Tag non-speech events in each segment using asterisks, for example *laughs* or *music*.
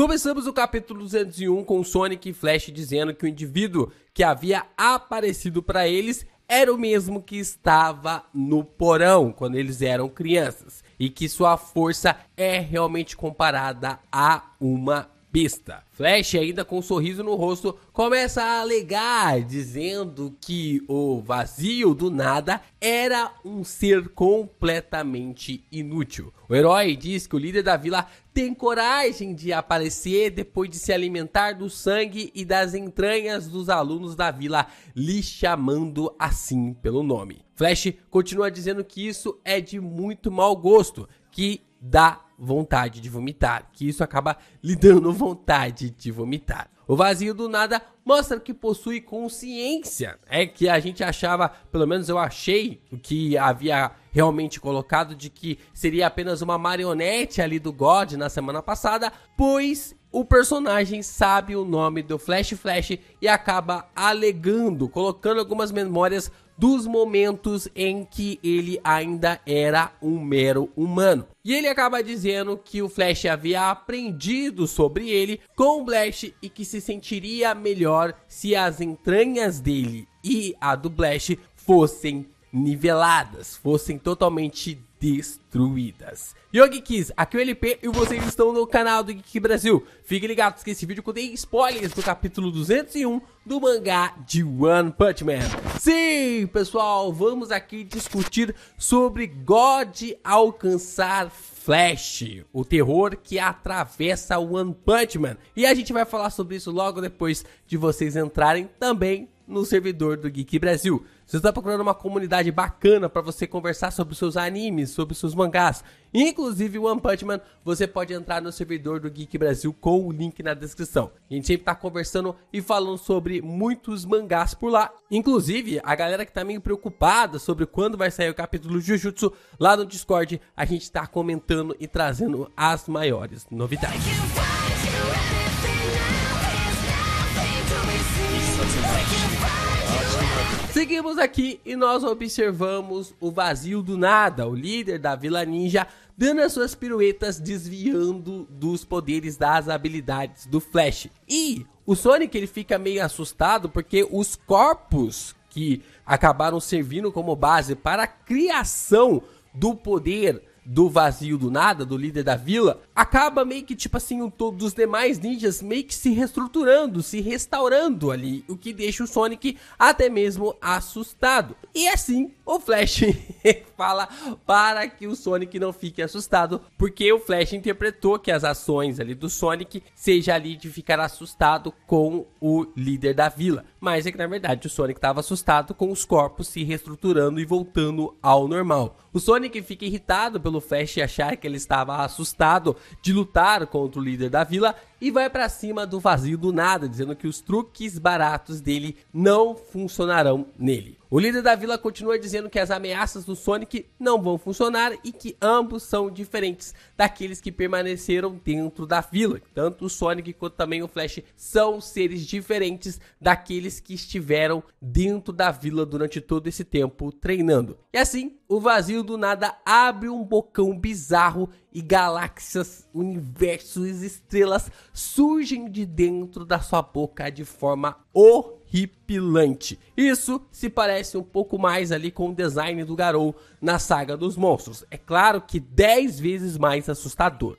Começamos o capítulo 201 com Sonic e Flash dizendo que o indivíduo que havia aparecido para eles era o mesmo que estava no porão quando eles eram crianças e que sua força é realmente comparada a uma pista. Flash, ainda com um sorriso no rosto, começa a alegar, dizendo que o vazio do nada era um ser completamente inútil. O herói diz que o líder da vila tem coragem de aparecer depois de se alimentar do sangue e das entranhas dos alunos da vila, lhe chamando assim pelo nome. Flash continua dizendo que isso é de muito mau gosto, que dá vontade de vomitar, que isso acaba lhe dando vontade de vomitar. O vazio do nada mostra que possui consciência. É que a gente achava, pelo menos eu achei, o que havia realmente colocado de que seria apenas uma marionete ali do God na semana passada, pois o personagem sabe o nome do Flash Flash e acaba alegando, colocando algumas memórias dos momentos em que ele ainda era um mero humano. E ele acaba dizendo que o Flash havia aprendido sobre ele com o Blash e que se sentiria melhor se as entranhas dele e a do Blash fossem niveladas fossem totalmente destruídas. Yo Geeks, aqui é o LP e vocês estão no canal do Geek Brasil. Fiquem ligados que esse vídeo contém spoilers do capítulo 201 do mangá de One Punch Man. Sim, pessoal, vamos aqui discutir sobre God alcançar Flash, o terror que atravessa One Punch Man. E a gente vai falar sobre isso logo depois de vocês entrarem também no servidor do Geek Brasil. Se você está procurando uma comunidade bacana para você conversar sobre seus animes, sobre seus mangás, inclusive One Punch Man, você pode entrar no servidor do Geek Brasil com o link na descrição. A gente sempre está conversando e falando sobre muitos mangás por lá. Inclusive, a galera que está meio preocupada sobre quando vai sair o capítulo Jujutsu, lá no Discord, a gente está comentando e trazendo as maiores novidades. Seguimos aqui e nós observamos o vazio do nada, o líder da Vila Ninja dando as suas piruetas desviando dos poderes das habilidades do Flash. E o Sonic ele fica meio assustado porque os corpos que acabaram servindo como base para a criação do poder do vazio do nada, do líder da vila, acaba meio que tipo assim, um todos os demais ninjas meio que se reestruturando, se restaurando ali, o que deixa o Sonic até mesmo assustado. E assim, o Flash *laughs* fala para que o Sonic não fique assustado, porque o Flash interpretou que as ações ali do Sonic seja ali de ficar assustado com o líder da vila. Mas é que na verdade o Sonic estava assustado com os corpos se reestruturando e voltando ao normal. O Sonic fica irritado pelo Flash achar que ele estava assustado de lutar contra o líder da vila e vai para cima do vazio do nada, dizendo que os truques baratos dele não funcionarão nele. O líder da vila continua dizendo que as ameaças do Sonic não vão funcionar e que ambos são diferentes daqueles que permaneceram dentro da vila. Tanto o Sonic quanto também o Flash são seres diferentes daqueles que estiveram dentro da vila durante todo esse tempo treinando. E assim, o vazio do nada abre um bocão bizarro e galáxias, universos, estrelas surgem de dentro da sua boca de forma horripilante. Isso se parece um pouco mais ali com o design do Garou na saga dos monstros. É claro que 10 vezes mais assustador.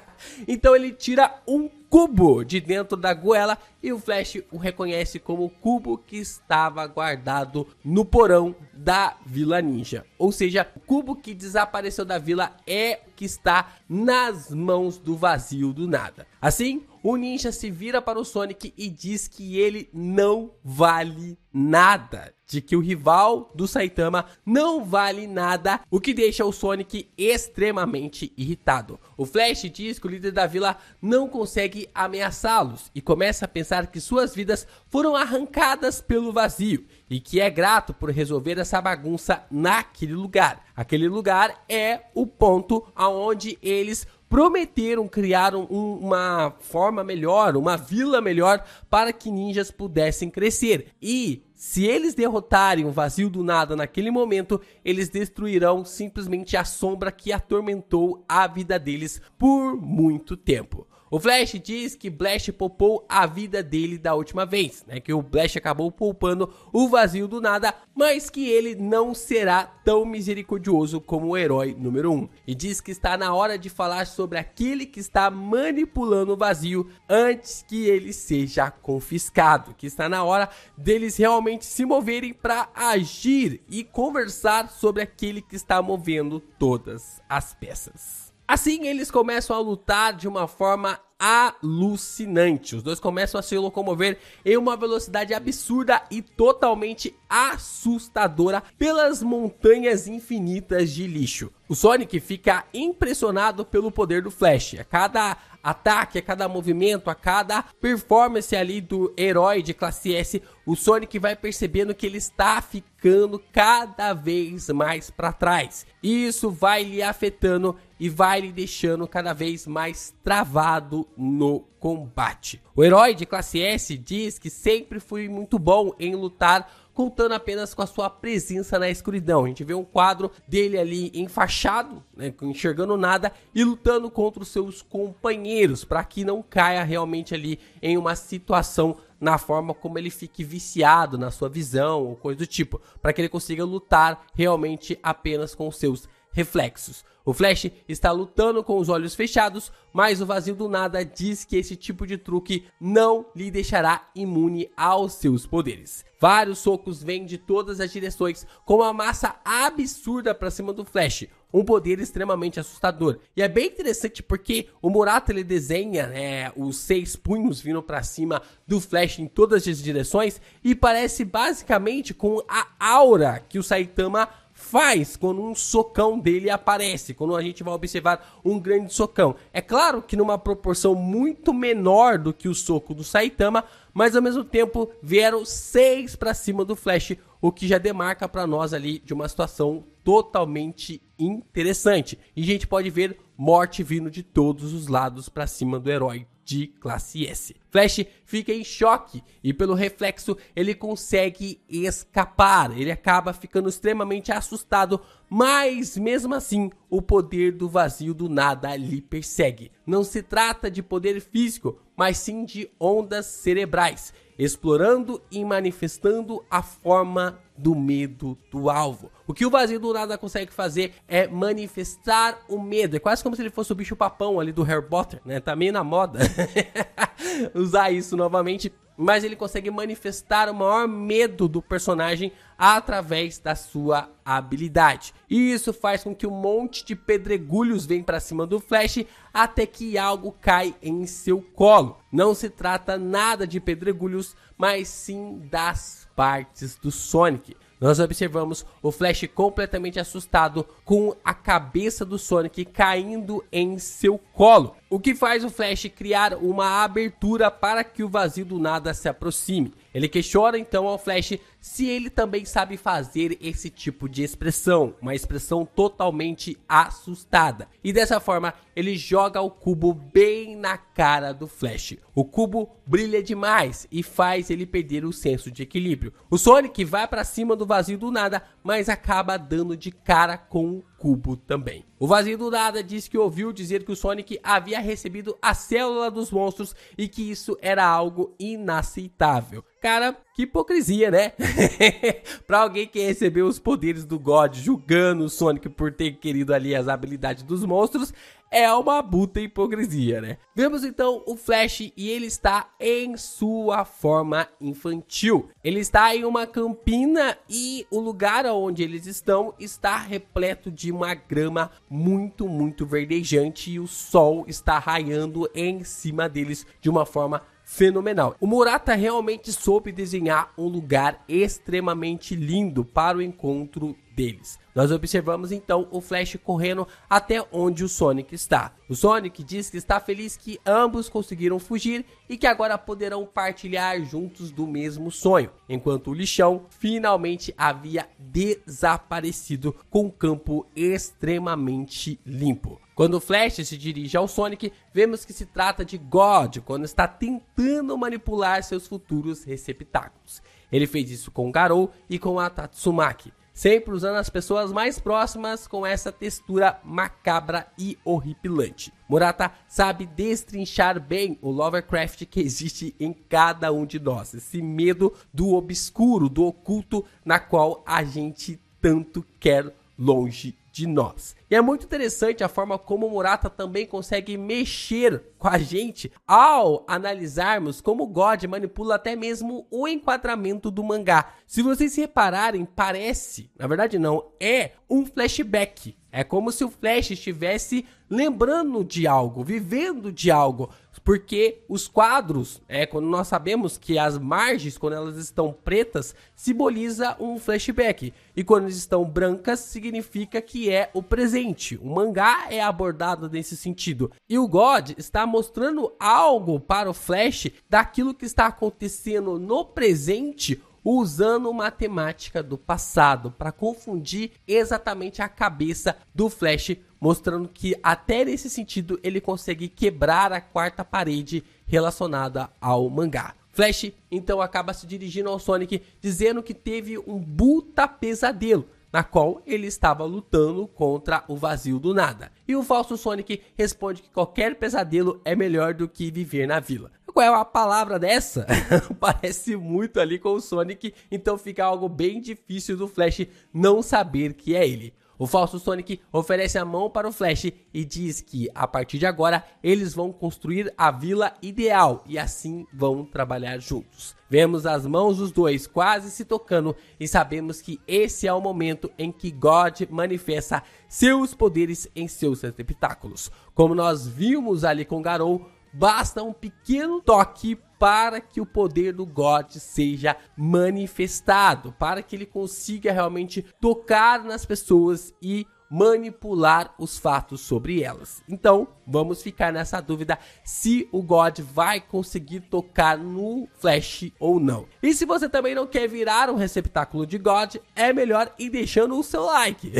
*laughs* então ele tira um cubo de dentro da goela e o Flash o reconhece como o cubo que estava guardado no porão da Vila Ninja. Ou seja, o cubo que desapareceu da vila é que está nas mãos do vazio do nada. Assim, o ninja se vira para o Sonic e diz que ele não vale nada, de que o rival do Saitama não vale nada, o que deixa o Sonic extremamente irritado. O Flash diz que o líder da vila não consegue ameaçá-los e começa a pensar que suas vidas foram arrancadas pelo vazio e que é grato por resolver essa bagunça naquele lugar. Aquele lugar é o ponto aonde eles prometeram criar um, uma forma melhor, uma vila melhor para que ninjas pudessem crescer. E se eles derrotarem o vazio do nada naquele momento, eles destruirão simplesmente a sombra que atormentou a vida deles por muito tempo. O Flash diz que Blast poupou a vida dele da última vez, né? Que o Blast acabou poupando o vazio do nada, mas que ele não será tão misericordioso como o herói número 1. E diz que está na hora de falar sobre aquele que está manipulando o vazio antes que ele seja confiscado, que está na hora deles realmente se moverem para agir e conversar sobre aquele que está movendo todas as peças. Assim, eles começam a lutar de uma forma alucinante. Os dois começam a se locomover em uma velocidade absurda e totalmente assustadora pelas montanhas infinitas de lixo. O Sonic fica impressionado pelo poder do Flash. A cada ataque, a cada movimento, a cada performance ali do herói de classe S, o Sonic vai percebendo que ele está ficando cada vez mais para trás. E isso vai lhe afetando e vai lhe deixando cada vez mais travado no combate. O herói de classe S diz que sempre foi muito bom em lutar contando apenas com a sua presença na escuridão. A gente vê um quadro dele ali enfaixado, né, enxergando nada e lutando contra os seus companheiros para que não caia realmente ali em uma situação na forma como ele fique viciado na sua visão ou coisa do tipo, para que ele consiga lutar realmente apenas com os seus reflexos. O Flash está lutando com os olhos fechados, mas o vazio do nada diz que esse tipo de truque não lhe deixará imune aos seus poderes. Vários socos vêm de todas as direções com uma massa absurda para cima do Flash, um poder extremamente assustador. E é bem interessante porque o Murata ele desenha né, os seis punhos vindo para cima do Flash em todas as direções e parece basicamente com a aura que o Saitama faz quando um socão dele aparece, quando a gente vai observar um grande socão. É claro que numa proporção muito menor do que o soco do Saitama, mas ao mesmo tempo vieram seis para cima do Flash, o que já demarca para nós ali de uma situação totalmente interessante. E a gente pode ver morte vindo de todos os lados para cima do herói de classe S. Flash fica em choque e, pelo reflexo, ele consegue escapar. Ele acaba ficando extremamente assustado, mas mesmo assim, o poder do vazio do nada lhe persegue. Não se trata de poder físico, mas sim de ondas cerebrais, explorando e manifestando a forma do medo do alvo. O que o vazio do nada consegue fazer é manifestar o medo. É quase como se ele fosse o bicho papão ali do Harry Potter, né? Tá meio na moda *laughs* usar isso novamente. Mas ele consegue manifestar o maior medo do personagem através da sua habilidade. E isso faz com que um monte de pedregulhos venha para cima do Flash até que algo cai em seu colo. Não se trata nada de pedregulhos, mas sim das partes do Sonic. Nós observamos o Flash completamente assustado com a cabeça do Sonic caindo em seu colo. O que faz o Flash criar uma abertura para que o vazio do nada se aproxime. Ele questiona então ao Flash se ele também sabe fazer esse tipo de expressão, uma expressão totalmente assustada. E dessa forma, ele joga o cubo bem na cara do Flash. O cubo brilha demais e faz ele perder o senso de equilíbrio. O Sonic vai para cima do vazio do nada, mas acaba dando de cara com o cubo também. O vazio do nada disse que ouviu dizer que o Sonic havia recebido a célula dos monstros e que isso era algo inaceitável. Cara, que hipocrisia, né? *laughs* pra alguém que recebeu os poderes do God julgando o Sonic por ter querido ali as habilidades dos monstros, é uma buta hipocrisia, né? Vemos então o Flash e ele está em sua forma infantil. Ele está em uma campina e o lugar onde eles estão está repleto de uma grama muito, muito verdejante e o sol está raiando em cima deles de uma forma fenomenal. O Murata realmente soube desenhar um lugar extremamente lindo para o encontro deles. Nós observamos então o Flash correndo até onde o Sonic está. O Sonic diz que está feliz que ambos conseguiram fugir e que agora poderão partilhar juntos do mesmo sonho, enquanto o lixão finalmente havia desaparecido com um campo extremamente limpo. Quando o Flash se dirige ao Sonic, vemos que se trata de God quando está tentando manipular seus futuros receptáculos. Ele fez isso com Garou e com a Tatsumaki, sempre usando as pessoas mais próximas com essa textura macabra e horripilante. Murata sabe destrinchar bem o Lovecraft que existe em cada um de nós, esse medo do obscuro, do oculto, na qual a gente tanto quer longe de nós. E é muito interessante a forma como o Murata também consegue mexer com a gente ao analisarmos como God manipula até mesmo o enquadramento do mangá. Se vocês repararem, parece, na verdade não, é um flashback. É como se o Flash estivesse lembrando de algo, vivendo de algo, porque os quadros, é quando nós sabemos que as margens, quando elas estão pretas, simboliza um flashback, e quando estão brancas, significa que é o presente. O mangá é abordado nesse sentido, e o God está mostrando algo para o Flash daquilo que está acontecendo no presente usando matemática do passado para confundir exatamente a cabeça do Flash, mostrando que até nesse sentido ele consegue quebrar a quarta parede relacionada ao mangá. Flash então acaba se dirigindo ao Sonic dizendo que teve um puta pesadelo na qual ele estava lutando contra o vazio do nada. E o falso Sonic responde que qualquer pesadelo é melhor do que viver na vila qual é a palavra dessa? *laughs* Parece muito ali com o Sonic, então fica algo bem difícil do Flash não saber que é ele. O falso Sonic oferece a mão para o Flash e diz que, a partir de agora, eles vão construir a vila ideal e assim vão trabalhar juntos. Vemos as mãos dos dois quase se tocando e sabemos que esse é o momento em que God manifesta seus poderes em seus receptáculos. Como nós vimos ali com Garou, basta um pequeno toque para que o poder do God seja manifestado, para que ele consiga realmente tocar nas pessoas e manipular os fatos sobre elas. Então, vamos ficar nessa dúvida se o God vai conseguir tocar no Flash ou não. E se você também não quer virar um receptáculo de God, é melhor ir deixando o seu like,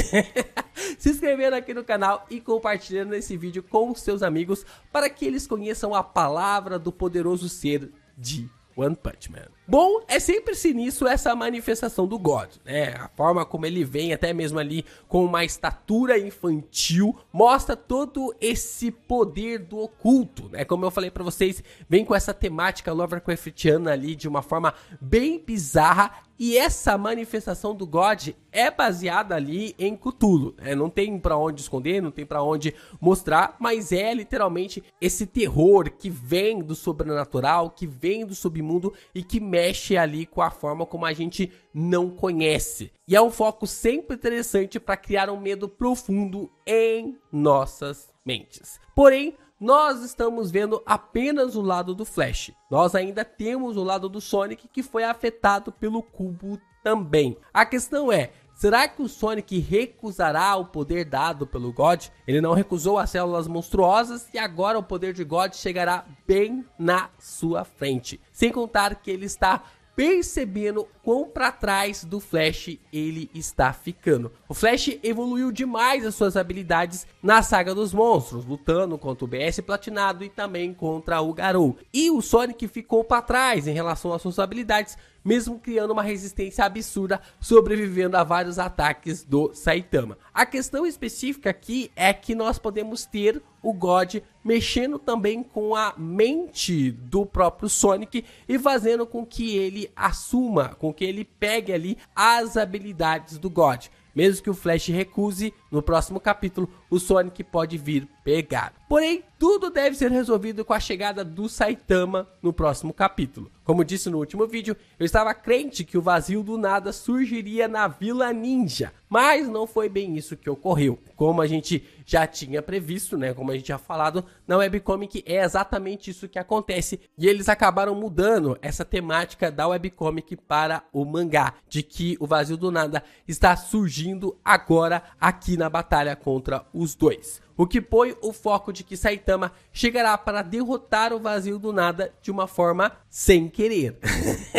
*laughs* se inscrevendo aqui no canal e compartilhando esse vídeo com seus amigos para que eles conheçam a palavra do poderoso ser de One Punch Man. Bom, é sempre sinistro essa manifestação do God, né? A forma como ele vem, até mesmo ali com uma estatura infantil, mostra todo esse poder do oculto, né? Como eu falei para vocês, vem com essa temática Lovercraftiana ali de uma forma bem bizarra e essa manifestação do God é baseada ali em Cthulhu. Né? Não tem para onde esconder, não tem para onde mostrar, mas é literalmente esse terror que vem do sobrenatural, que vem do submundo e que mexe ali com a forma como a gente não conhece. E é um foco sempre interessante para criar um medo profundo em nossas mentes. Porém, nós estamos vendo apenas o lado do Flash. Nós ainda temos o lado do Sonic que foi afetado pelo cubo também. A questão é, Será que o Sonic recusará o poder dado pelo God? Ele não recusou as células monstruosas e agora o poder de God chegará bem na sua frente. Sem contar que ele está percebendo quão para trás do Flash ele está ficando. O Flash evoluiu demais as suas habilidades na Saga dos Monstros, lutando contra o BS Platinado e também contra o Garou. E o Sonic ficou para trás em relação às suas habilidades, mesmo criando uma resistência absurda, sobrevivendo a vários ataques do Saitama. A questão específica aqui é que nós podemos ter o God mexendo também com a mente do próprio Sonic e fazendo com que ele assuma, com que ele pegue ali as habilidades do God. Mesmo que o Flash recuse, no próximo capítulo, o Sonic pode vir pegar. Porém, tudo deve ser resolvido com a chegada do Saitama no próximo capítulo. Como disse no último vídeo, eu estava crente que o vazio do nada surgiria na Vila Ninja, mas não foi bem isso que ocorreu. Como a gente já tinha previsto, né, como a gente já falado, na webcomic é exatamente isso que acontece e eles acabaram mudando essa temática da webcomic para o mangá, de que o vazio do nada está surgindo agora aqui na na batalha contra os dois, o que põe o foco de que Saitama chegará para derrotar o vazio do nada de uma forma sem querer.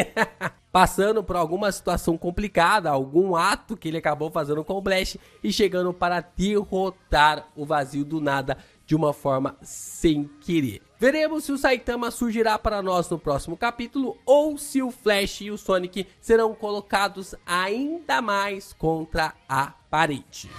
*laughs* Passando por alguma situação complicada, algum ato que ele acabou fazendo com o Blast e chegando para derrotar o vazio do nada de uma forma sem querer. Veremos se o Saitama surgirá para nós no próximo capítulo ou se o Flash e o Sonic serão colocados ainda mais contra a parede.